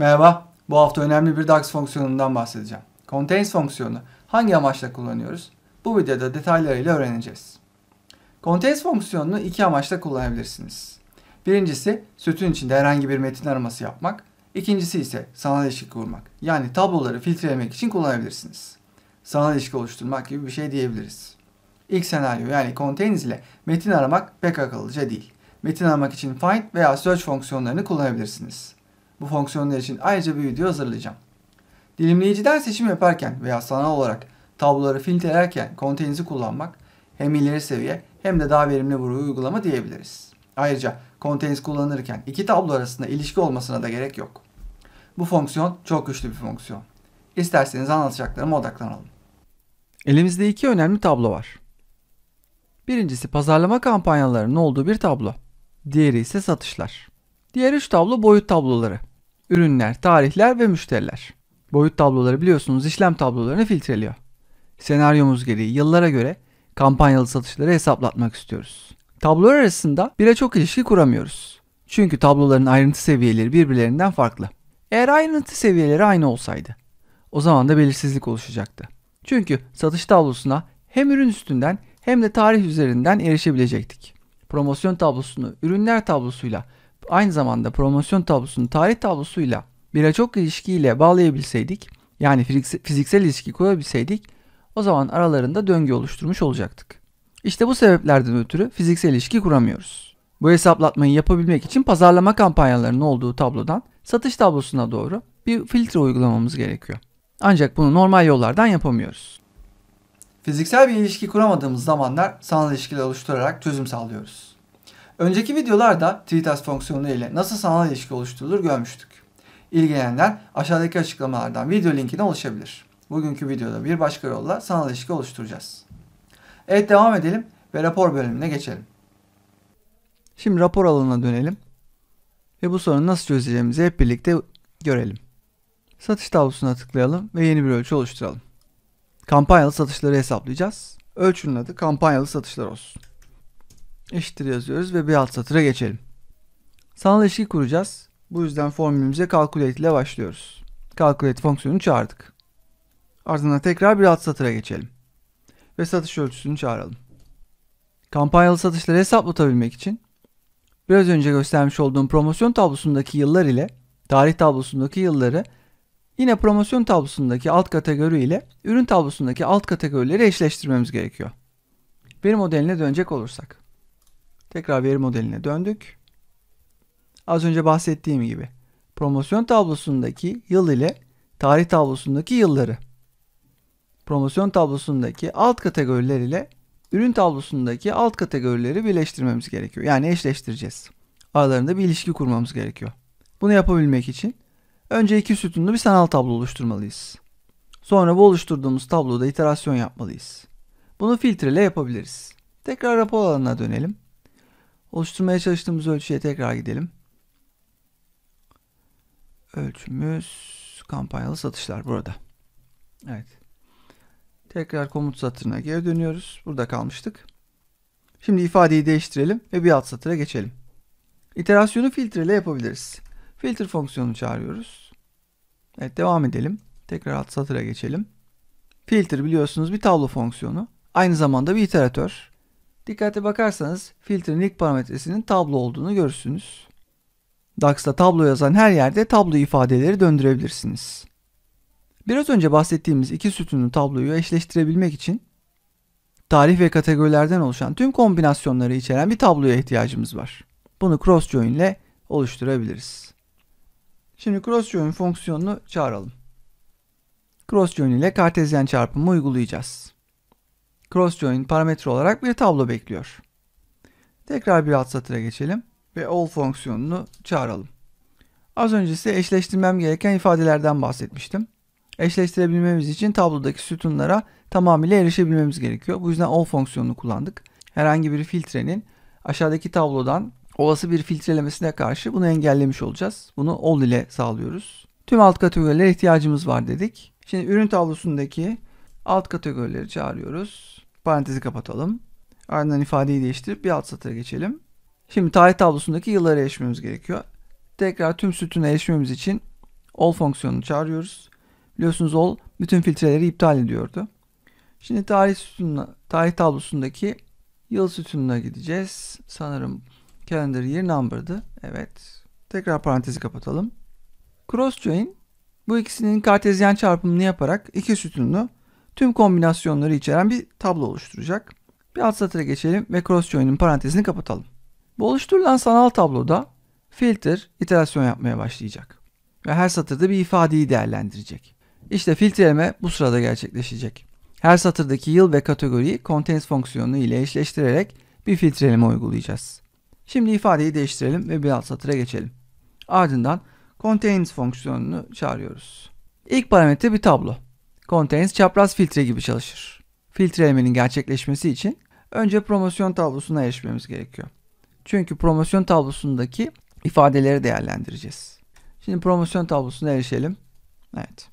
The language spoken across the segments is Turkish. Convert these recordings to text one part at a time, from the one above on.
Merhaba, bu hafta önemli bir DAX fonksiyonundan bahsedeceğim. Contains fonksiyonu hangi amaçla kullanıyoruz? Bu videoda detaylarıyla öğreneceğiz. Contains fonksiyonunu iki amaçla kullanabilirsiniz. Birincisi sütun içinde herhangi bir metin araması yapmak. İkincisi ise sanal ilişki kurmak. Yani tabloları filtrelemek için kullanabilirsiniz. Sanal ilişki oluşturmak gibi bir şey diyebiliriz. İlk senaryo yani contains ile metin aramak pek akıllıca değil. Metin aramak için find veya search fonksiyonlarını kullanabilirsiniz. Bu fonksiyonlar için ayrıca bir video hazırlayacağım. Dilimleyiciden seçim yaparken veya sanal olarak tabloları filtrelerken kontenizi kullanmak hem ileri seviye hem de daha verimli bir uygulama diyebiliriz. Ayrıca Contents kullanırken iki tablo arasında ilişki olmasına da gerek yok. Bu fonksiyon çok güçlü bir fonksiyon. İsterseniz anlatacaklarıma odaklanalım. Elimizde iki önemli tablo var. Birincisi pazarlama kampanyalarının olduğu bir tablo. Diğeri ise satışlar. Diğer üç tablo boyut tabloları ürünler, tarihler ve müşteriler. Boyut tabloları biliyorsunuz işlem tablolarını filtreliyor. Senaryomuz gereği yıllara göre kampanyalı satışları hesaplatmak istiyoruz. Tablolar arasında bire çok ilişki kuramıyoruz. Çünkü tabloların ayrıntı seviyeleri birbirlerinden farklı. Eğer ayrıntı seviyeleri aynı olsaydı o zaman da belirsizlik oluşacaktı. Çünkü satış tablosuna hem ürün üstünden hem de tarih üzerinden erişebilecektik. Promosyon tablosunu ürünler tablosuyla aynı zamanda promosyon tablosunu tarih tablosuyla birçok ilişkiyle bağlayabilseydik yani fiziksel ilişki kurabilseydik o zaman aralarında döngü oluşturmuş olacaktık. İşte bu sebeplerden ötürü fiziksel ilişki kuramıyoruz. Bu hesaplatmayı yapabilmek için pazarlama kampanyalarının olduğu tablodan satış tablosuna doğru bir filtre uygulamamız gerekiyor. Ancak bunu normal yollardan yapamıyoruz. Fiziksel bir ilişki kuramadığımız zamanlar sanal ilişkiler oluşturarak çözüm sağlıyoruz. Önceki videolarda Tweetas fonksiyonu ile nasıl sanal ilişki oluşturulur görmüştük. İlgilenenler aşağıdaki açıklamalardan video linkine ulaşabilir. Bugünkü videoda bir başka yolla sanal ilişki oluşturacağız. Evet devam edelim ve rapor bölümüne geçelim. Şimdi rapor alanına dönelim ve bu sorunu nasıl çözeceğimizi hep birlikte görelim. Satış tablosuna tıklayalım ve yeni bir ölçü oluşturalım. Kampanyalı satışları hesaplayacağız. Ölçünün adı kampanyalı satışlar olsun eşittir yazıyoruz ve bir alt satıra geçelim. Sanal ilişki kuracağız. Bu yüzden formülümüze calculate ile başlıyoruz. Calculate fonksiyonunu çağırdık. Ardından tekrar bir alt satıra geçelim. Ve satış ölçüsünü çağıralım. Kampanyalı satışları hesaplatabilmek için biraz önce göstermiş olduğum promosyon tablosundaki yıllar ile tarih tablosundaki yılları yine promosyon tablosundaki alt kategori ile ürün tablosundaki alt kategorileri eşleştirmemiz gerekiyor. Bir modeline dönecek olursak. Tekrar veri modeline döndük. Az önce bahsettiğim gibi promosyon tablosundaki yıl ile tarih tablosundaki yılları promosyon tablosundaki alt kategoriler ile ürün tablosundaki alt kategorileri birleştirmemiz gerekiyor. Yani eşleştireceğiz. Aralarında bir ilişki kurmamız gerekiyor. Bunu yapabilmek için önce iki sütunlu bir sanal tablo oluşturmalıyız. Sonra bu oluşturduğumuz tabloda iterasyon yapmalıyız. Bunu filtre yapabiliriz. Tekrar rapor alanına dönelim. Oluşturmaya çalıştığımız ölçüye tekrar gidelim. Ölçümüz kampanyalı satışlar burada. Evet. Tekrar komut satırına geri dönüyoruz. Burada kalmıştık. Şimdi ifadeyi değiştirelim ve bir alt satıra geçelim. İterasyonu filtre ile yapabiliriz. Filtre fonksiyonunu çağırıyoruz. Evet devam edelim. Tekrar alt satıra geçelim. Filtre biliyorsunuz bir tablo fonksiyonu. Aynı zamanda bir iteratör. Dikkate bakarsanız filtrenin ilk parametresinin tablo olduğunu görürsünüz. DAX'ta tablo yazan her yerde tablo ifadeleri döndürebilirsiniz. Biraz önce bahsettiğimiz iki sütunun tabloyu eşleştirebilmek için tarih ve kategorilerden oluşan tüm kombinasyonları içeren bir tabloya ihtiyacımız var. Bunu cross join ile oluşturabiliriz. Şimdi cross join fonksiyonunu çağıralım. Cross join ile kartezyen çarpımı uygulayacağız cross join parametre olarak bir tablo bekliyor. Tekrar bir alt satıra geçelim ve all fonksiyonunu çağıralım. Az önce size eşleştirmem gereken ifadelerden bahsetmiştim. Eşleştirebilmemiz için tablodaki sütunlara tamamıyla erişebilmemiz gerekiyor. Bu yüzden all fonksiyonunu kullandık. Herhangi bir filtrenin aşağıdaki tablodan olası bir filtrelemesine karşı bunu engellemiş olacağız. Bunu all ile sağlıyoruz. Tüm alt kategorilere ihtiyacımız var dedik. Şimdi ürün tablosundaki alt kategorileri çağırıyoruz. Parantezi kapatalım. Ardından ifadeyi değiştirip bir alt satıra geçelim. Şimdi tarih tablosundaki yıllara erişmemiz gerekiyor. Tekrar tüm sütüne erişmemiz için all fonksiyonunu çağırıyoruz. Biliyorsunuz all bütün filtreleri iptal ediyordu. Şimdi tarih sütununa, tarih tablosundaki yıl sütununa gideceğiz. Sanırım calendar year number'dı. Evet. Tekrar parantezi kapatalım. Cross join bu ikisinin kartezyen çarpımını yaparak iki sütunlu tüm kombinasyonları içeren bir tablo oluşturacak. Bir alt satıra geçelim ve cross join'in parantezini kapatalım. Bu oluşturulan sanal tabloda filter iterasyon yapmaya başlayacak. Ve her satırda bir ifadeyi değerlendirecek. İşte filtreleme bu sırada gerçekleşecek. Her satırdaki yıl ve kategoriyi contains fonksiyonu ile eşleştirerek bir filtreleme uygulayacağız. Şimdi ifadeyi değiştirelim ve bir alt satıra geçelim. Ardından contains fonksiyonunu çağırıyoruz. İlk parametre bir tablo. Contains çapraz filtre gibi çalışır. Filtrelemenin gerçekleşmesi için önce promosyon tablosuna erişmemiz gerekiyor. Çünkü promosyon tablosundaki ifadeleri değerlendireceğiz. Şimdi promosyon tablosuna erişelim. Evet.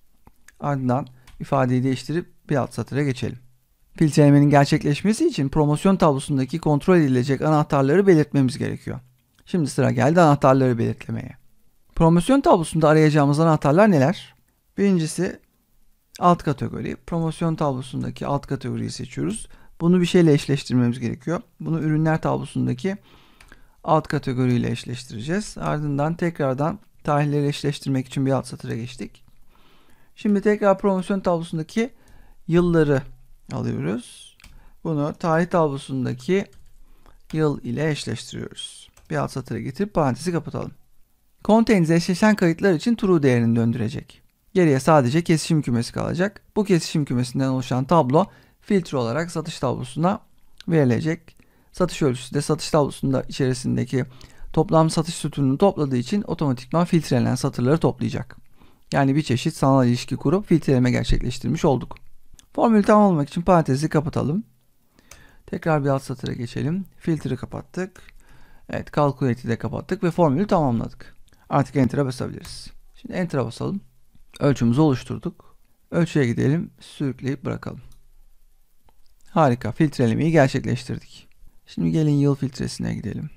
Ardından ifadeyi değiştirip bir alt satıra geçelim. Filtrelemenin gerçekleşmesi için promosyon tablosundaki kontrol edilecek anahtarları belirtmemiz gerekiyor. Şimdi sıra geldi anahtarları belirtlemeye. Promosyon tablosunda arayacağımız anahtarlar neler? Birincisi alt kategori. Promosyon tablosundaki alt kategoriyi seçiyoruz. Bunu bir şeyle eşleştirmemiz gerekiyor. Bunu ürünler tablosundaki alt kategoriyle eşleştireceğiz. Ardından tekrardan tarihleri eşleştirmek için bir alt satıra geçtik. Şimdi tekrar promosyon tablosundaki yılları alıyoruz. Bunu tarih tablosundaki yıl ile eşleştiriyoruz. Bir alt satıra getirip parantezi kapatalım. Contains eşleşen kayıtlar için true değerini döndürecek. Geriye sadece kesişim kümesi kalacak. Bu kesişim kümesinden oluşan tablo filtre olarak satış tablosuna verilecek. Satış ölçüsü de satış tablosunda içerisindeki toplam satış sütununu topladığı için otomatikman filtrelenen satırları toplayacak. Yani bir çeşit sanal ilişki kurup filtreleme gerçekleştirmiş olduk. Formülü tamamlamak için parantezi kapatalım. Tekrar bir alt satıra geçelim. Filtre kapattık. Evet, calculate'i de kapattık ve formülü tamamladık. Artık enter'a basabiliriz. Şimdi enter'a basalım. Ölçümüzü oluşturduk. Ölçüye gidelim. Sürükleyip bırakalım. Harika. Filtrelemeyi gerçekleştirdik. Şimdi gelin yıl filtresine gidelim.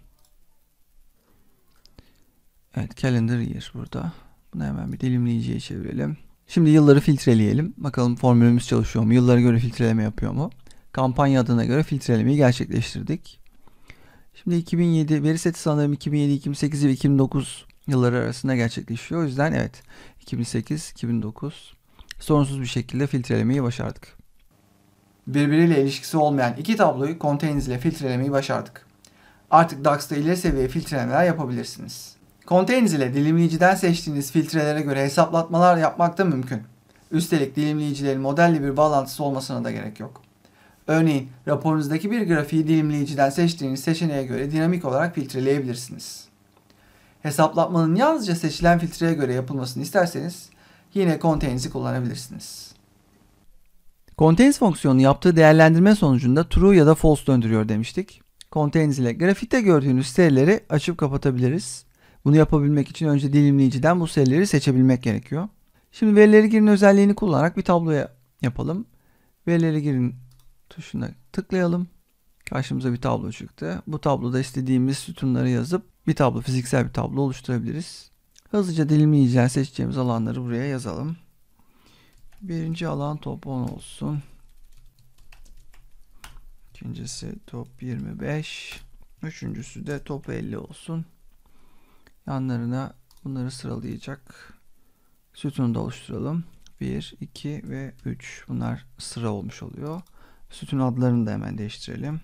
Evet calendar year burada. Bunu hemen bir dilimleyiciye çevirelim. Şimdi yılları filtreleyelim. Bakalım formülümüz çalışıyor mu? Yıllara göre filtreleme yapıyor mu? Kampanya adına göre filtrelemeyi gerçekleştirdik. Şimdi 2007 veri seti sanırım 2007, 2008 ve 2009 yılları arasında gerçekleşiyor. O yüzden evet 2008-2009 sorunsuz bir şekilde filtrelemeyi başardık. Birbiriyle ilişkisi olmayan iki tabloyu Contains ile filtrelemeyi başardık. Artık DAX'ta ileri seviye filtrelemeler yapabilirsiniz. Contains ile dilimleyiciden seçtiğiniz filtrelere göre hesaplatmalar yapmak da mümkün. Üstelik dilimleyicilerin modelle bir bağlantısı olmasına da gerek yok. Örneğin raporunuzdaki bir grafiği dilimleyiciden seçtiğiniz seçeneğe göre dinamik olarak filtreleyebilirsiniz. Hesaplatmanın yalnızca seçilen filtreye göre yapılmasını isterseniz yine contains'i kullanabilirsiniz. Contains fonksiyonu yaptığı değerlendirme sonucunda true ya da false döndürüyor demiştik. Contains ile grafikte gördüğünüz serileri açıp kapatabiliriz. Bunu yapabilmek için önce dilimleyiciden bu serileri seçebilmek gerekiyor. Şimdi verileri girin özelliğini kullanarak bir tabloya yapalım. Verileri girin tuşuna tıklayalım. Karşımıza bir tablo çıktı. Bu tabloda istediğimiz sütunları yazıp bir tablo, fiziksel bir tablo oluşturabiliriz. Hızlıca dilimleyeceği seçeceğimiz alanları buraya yazalım. Birinci alan top 10 olsun. İkincisi top 25. Üçüncüsü de top 50 olsun. Yanlarına bunları sıralayacak sütunu da oluşturalım. 1, 2 ve 3. Bunlar sıra olmuş oluyor. Sütun adlarını da hemen değiştirelim.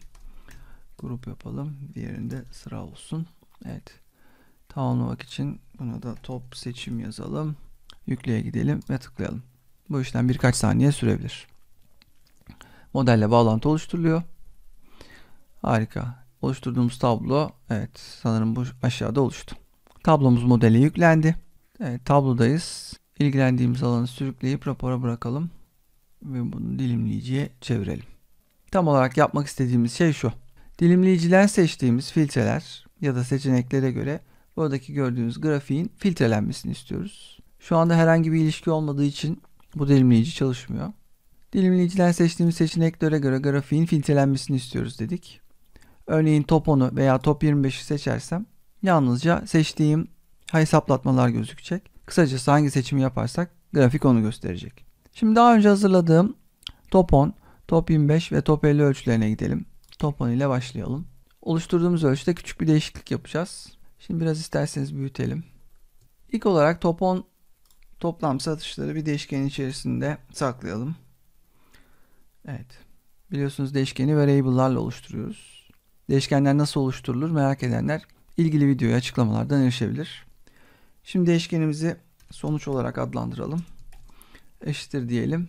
Grup yapalım. Diğerinde sıra olsun. Evet. Tamamlamak için buna da top seçim yazalım. Yükleye gidelim ve tıklayalım. Bu işlem birkaç saniye sürebilir. Modelle bağlantı oluşturuluyor. Harika. Oluşturduğumuz tablo evet sanırım bu aşağıda oluştu. Tablomuz modele yüklendi. Evet tablodayız. İlgilendiğimiz alanı sürükleyip rapora bırakalım ve bunu dilimleyiciye çevirelim. Tam olarak yapmak istediğimiz şey şu. Dilimleyiciden seçtiğimiz filtreler ya da seçeneklere göre buradaki gördüğünüz grafiğin filtrelenmesini istiyoruz. Şu anda herhangi bir ilişki olmadığı için bu dilimleyici çalışmıyor. Dilimleyiciden seçtiğimiz seçeneklere göre grafiğin filtrelenmesini istiyoruz dedik. Örneğin top 10'u veya top 25'i seçersem yalnızca seçtiğim hesaplatmalar gözükecek. Kısacası hangi seçimi yaparsak grafik onu gösterecek. Şimdi daha önce hazırladığım top 10, top 25 ve top 50 ölçülerine gidelim. Top 10 ile başlayalım oluşturduğumuz ölçüde küçük bir değişiklik yapacağız. Şimdi biraz isterseniz büyütelim. İlk olarak topon toplam satışları bir değişkenin içerisinde saklayalım. Evet. Biliyorsunuz değişkeni variable'larla oluşturuyoruz. Değişkenler nasıl oluşturulur merak edenler ilgili videoya açıklamalardan erişebilir. Şimdi değişkenimizi sonuç olarak adlandıralım. Eşittir diyelim.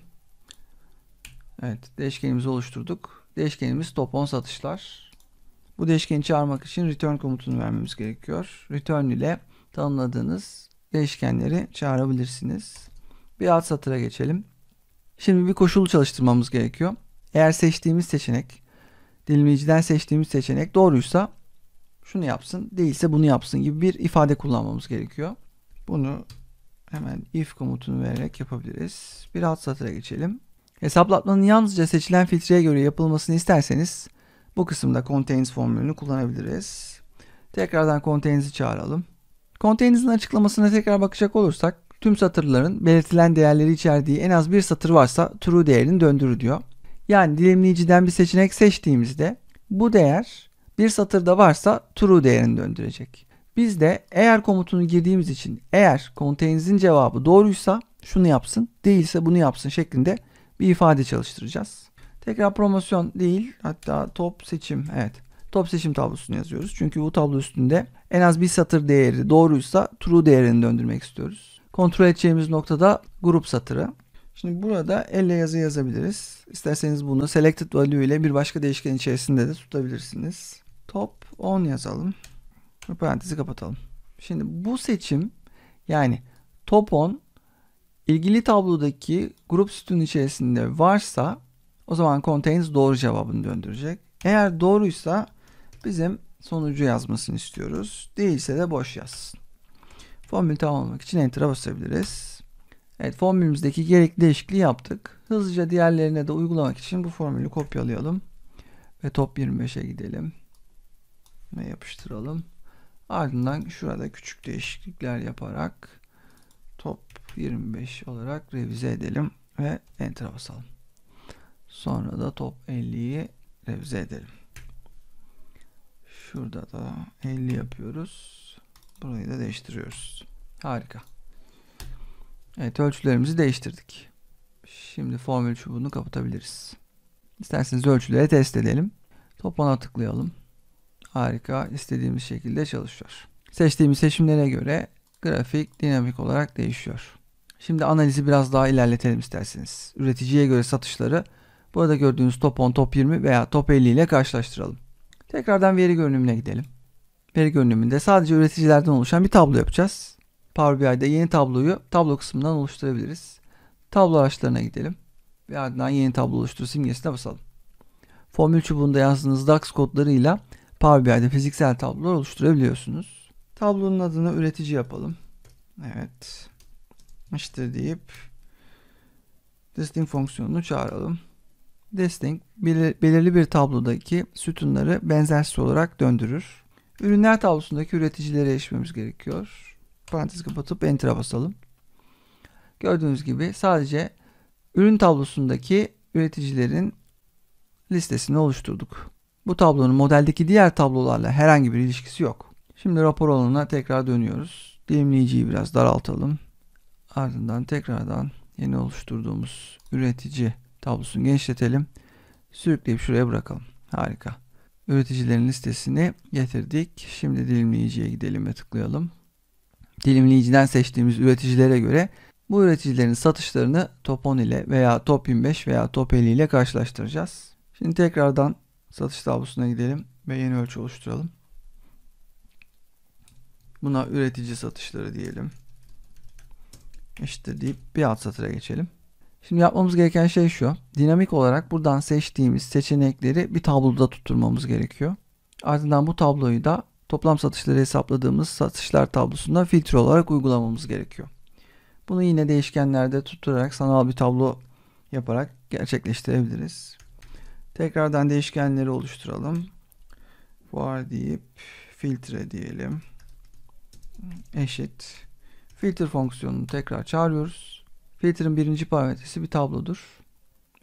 Evet değişkenimizi oluşturduk. Değişkenimiz topon satışlar. Bu değişkeni çağırmak için return komutunu vermemiz gerekiyor. Return ile tanımladığınız değişkenleri çağırabilirsiniz. Bir alt satıra geçelim. Şimdi bir koşulu çalıştırmamız gerekiyor. Eğer seçtiğimiz seçenek, dilimleyiciden seçtiğimiz seçenek doğruysa şunu yapsın, değilse bunu yapsın gibi bir ifade kullanmamız gerekiyor. Bunu hemen if komutunu vererek yapabiliriz. Bir alt satıra geçelim. Hesaplatmanın yalnızca seçilen filtreye göre yapılmasını isterseniz bu kısımda contains formülünü kullanabiliriz. Tekrardan contains'i çağıralım. Contains'in açıklamasına tekrar bakacak olursak tüm satırların belirtilen değerleri içerdiği en az bir satır varsa true değerini döndürür diyor. Yani dilimleyiciden bir seçenek seçtiğimizde bu değer bir satırda varsa true değerini döndürecek. Biz de eğer komutunu girdiğimiz için eğer contains'in cevabı doğruysa şunu yapsın değilse bunu yapsın şeklinde bir ifade çalıştıracağız. Tekrar promosyon değil hatta top seçim evet. Top seçim tablosunu yazıyoruz. Çünkü bu tablo üstünde en az bir satır değeri doğruysa true değerini döndürmek istiyoruz. Kontrol edeceğimiz noktada grup satırı. Şimdi burada elle yazı yazabiliriz. İsterseniz bunu selected value ile bir başka değişken içerisinde de tutabilirsiniz. Top 10 yazalım. parantezi kapatalım. Şimdi bu seçim yani top 10 ilgili tablodaki grup sütunun içerisinde varsa o zaman contains doğru cevabını döndürecek. Eğer doğruysa bizim sonucu yazmasını istiyoruz. Değilse de boş yazsın. Formül tamamlamak için enter'a basabiliriz. Evet formülümüzdeki gerekli değişikliği yaptık. Hızlıca diğerlerine de uygulamak için bu formülü kopyalayalım. Ve top 25'e gidelim. Ve yapıştıralım. Ardından şurada küçük değişiklikler yaparak top 25 olarak revize edelim ve enter'a basalım. Sonra da top 50'yi revize edelim. Şurada da 50 yapıyoruz. Burayı da değiştiriyoruz. Harika. Evet ölçülerimizi değiştirdik. Şimdi formül çubuğunu kapatabiliriz. İsterseniz ölçüleri test edelim. Top 10'a tıklayalım. Harika istediğimiz şekilde çalışıyor. Seçtiğimiz seçimlere göre grafik dinamik olarak değişiyor. Şimdi analizi biraz daha ilerletelim isterseniz. Üreticiye göre satışları Burada gördüğünüz top 10, top 20 veya top 50 ile karşılaştıralım. Tekrardan veri görünümüne gidelim. Veri görünümünde sadece üreticilerden oluşan bir tablo yapacağız. Power BI'de yeni tabloyu tablo kısmından oluşturabiliriz. Tablo araçlarına gidelim. Ve ardından yeni tablo oluştur simgesine basalım. Formül çubuğunda yazdığınız DAX kodlarıyla Power BI'de fiziksel tablolar oluşturabiliyorsunuz. Tablonun adını üretici yapalım. Evet. İşte deyip listing fonksiyonunu çağıralım. Desting belirli bir tablodaki sütunları benzersiz olarak döndürür. Ürünler tablosundaki üreticilere erişmemiz gerekiyor. Parantez kapatıp Enter'a basalım. Gördüğünüz gibi sadece ürün tablosundaki üreticilerin listesini oluşturduk. Bu tablonun modeldeki diğer tablolarla herhangi bir ilişkisi yok. Şimdi rapor alanına tekrar dönüyoruz. Dilimleyiciyi biraz daraltalım. Ardından tekrardan yeni oluşturduğumuz üretici tablosunu genişletelim. Sürükleyip şuraya bırakalım. Harika. Üreticilerin listesini getirdik. Şimdi dilimleyiciye gidelim ve tıklayalım. Dilimleyiciden seçtiğimiz üreticilere göre bu üreticilerin satışlarını Top10 ile veya Top25 veya Top50 ile karşılaştıracağız. Şimdi tekrardan satış tablosuna gidelim ve yeni ölçü oluşturalım. Buna üretici satışları diyelim. İşte deyip bir alt satıra geçelim. Şimdi yapmamız gereken şey şu. Dinamik olarak buradan seçtiğimiz seçenekleri bir tabloda tutturmamız gerekiyor. Ardından bu tabloyu da toplam satışları hesapladığımız satışlar tablosunda filtre olarak uygulamamız gerekiyor. Bunu yine değişkenlerde tutturarak sanal bir tablo yaparak gerçekleştirebiliriz. Tekrardan değişkenleri oluşturalım. Var deyip filtre diyelim. Eşit. Filtre fonksiyonunu tekrar çağırıyoruz. Filter'ın birinci parametresi bir tablodur.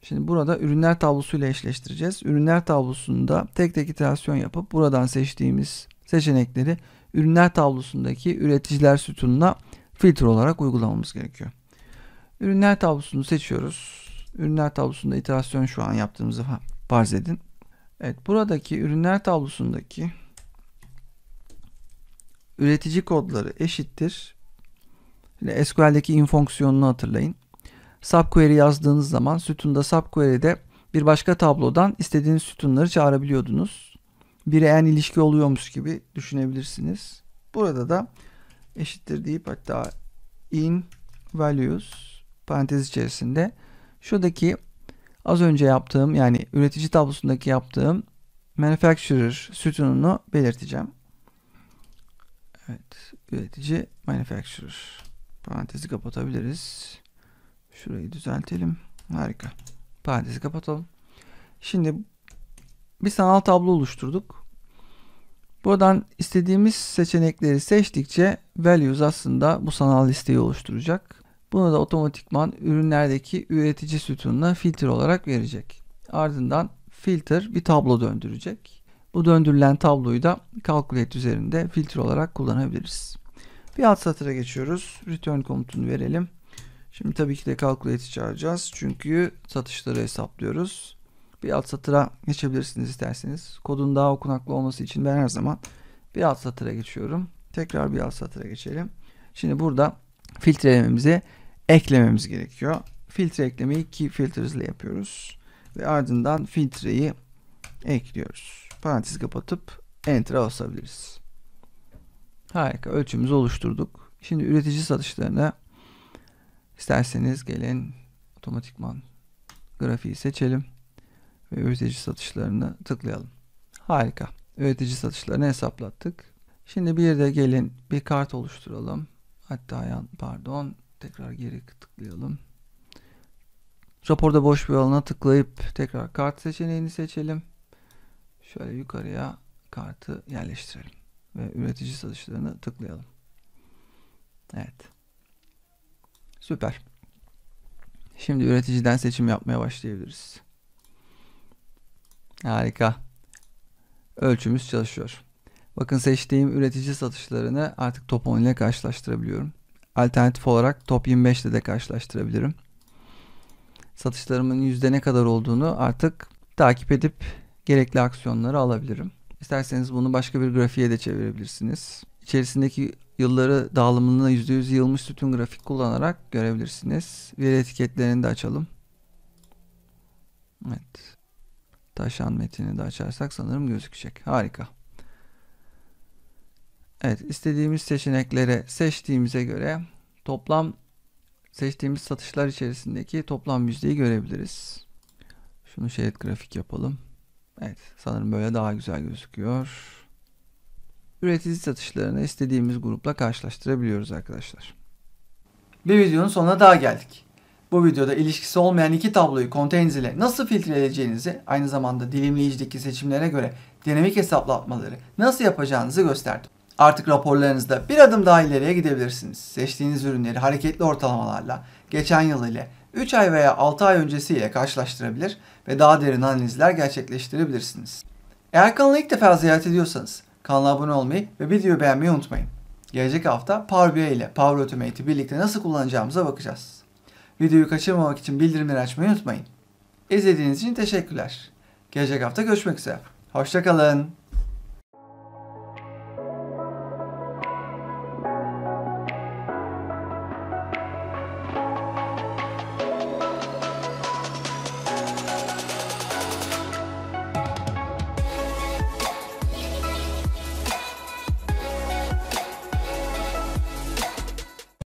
Şimdi burada ürünler tablosuyla eşleştireceğiz. Ürünler tablosunda tek tek iterasyon yapıp buradan seçtiğimiz seçenekleri ürünler tablosundaki üreticiler sütununa filtre olarak uygulamamız gerekiyor. Ürünler tablosunu seçiyoruz. Ürünler tablosunda iterasyon şu an yaptığımızı farz edin. Evet buradaki ürünler tablosundaki üretici kodları eşittir SQL'deki in fonksiyonunu hatırlayın. Subquery yazdığınız zaman sütunda subquery'de bir başka tablodan istediğiniz sütunları çağırabiliyordunuz. Bire en ilişki oluyormuş gibi düşünebilirsiniz. Burada da eşittir deyip hatta in values parantez içerisinde şuradaki az önce yaptığım yani üretici tablosundaki yaptığım manufacturer sütununu belirteceğim. Evet, üretici manufacturer. Parantezi kapatabiliriz. Şurayı düzeltelim. Harika. Parantezi kapatalım. Şimdi bir sanal tablo oluşturduk. Buradan istediğimiz seçenekleri seçtikçe values aslında bu sanal listeyi oluşturacak. Bunu da otomatikman ürünlerdeki üretici sütununa filtre olarak verecek. Ardından filter bir tablo döndürecek. Bu döndürülen tabloyu da Calculate üzerinde filtre olarak kullanabiliriz. Bir alt satıra geçiyoruz. Return komutunu verelim. Şimdi tabii ki de calculate çağıracağız. Çünkü satışları hesaplıyoruz. Bir alt satıra geçebilirsiniz isterseniz. Kodun daha okunaklı olması için ben her zaman bir alt satıra geçiyorum. Tekrar bir alt satıra geçelim. Şimdi burada filtrelememizi eklememiz gerekiyor. Filtre eklemeyi key filters ile yapıyoruz. Ve ardından filtreyi ekliyoruz. Parantez kapatıp enter'a basabiliriz. Harika ölçümüzü oluşturduk. Şimdi üretici satışlarına isterseniz gelin otomatikman grafiği seçelim ve üretici satışlarını tıklayalım. Harika. Üretici satışlarını hesaplattık. Şimdi bir de gelin bir kart oluşturalım. Hatta yan pardon tekrar geri tıklayalım. Raporda boş bir alana tıklayıp tekrar kart seçeneğini seçelim. Şöyle yukarıya kartı yerleştirelim ve üretici satışlarını tıklayalım. Evet. Süper. Şimdi üreticiden seçim yapmaya başlayabiliriz. Harika. Ölçümüz çalışıyor. Bakın seçtiğim üretici satışlarını artık top 10 ile karşılaştırabiliyorum. Alternatif olarak top 25 ile de karşılaştırabilirim. Satışlarımın yüzde ne kadar olduğunu artık takip edip gerekli aksiyonları alabilirim. İsterseniz bunu başka bir grafiğe de çevirebilirsiniz. İçerisindeki yılları dağılımına %100 yılmış sütun grafik kullanarak görebilirsiniz. Veri etiketlerini de açalım. Evet. Taşan metini de açarsak sanırım gözükecek. Harika. Evet istediğimiz seçeneklere seçtiğimize göre toplam seçtiğimiz satışlar içerisindeki toplam yüzdeyi görebiliriz. Şunu şerit grafik yapalım. Evet sanırım böyle daha güzel gözüküyor. Üretici satışlarını istediğimiz grupla karşılaştırabiliyoruz arkadaşlar. Bir videonun sonuna daha geldik. Bu videoda ilişkisi olmayan iki tabloyu Contains ile nasıl filtreleyeceğinizi, aynı zamanda dilimleyicideki seçimlere göre dinamik hesaplatmaları nasıl yapacağınızı gösterdim. Artık raporlarınızda bir adım daha ileriye gidebilirsiniz. Seçtiğiniz ürünleri hareketli ortalamalarla geçen yıl ile 3 ay veya 6 ay öncesiyle karşılaştırabilir ve daha derin analizler gerçekleştirebilirsiniz. Eğer kanalı ilk defa ziyaret ediyorsanız kanala abone olmayı ve videoyu beğenmeyi unutmayın. Gelecek hafta Power BI ile Power Automate'i birlikte nasıl kullanacağımıza bakacağız. Videoyu kaçırmamak için bildirimleri açmayı unutmayın. İzlediğiniz için teşekkürler. Gelecek hafta görüşmek üzere. Hoşçakalın.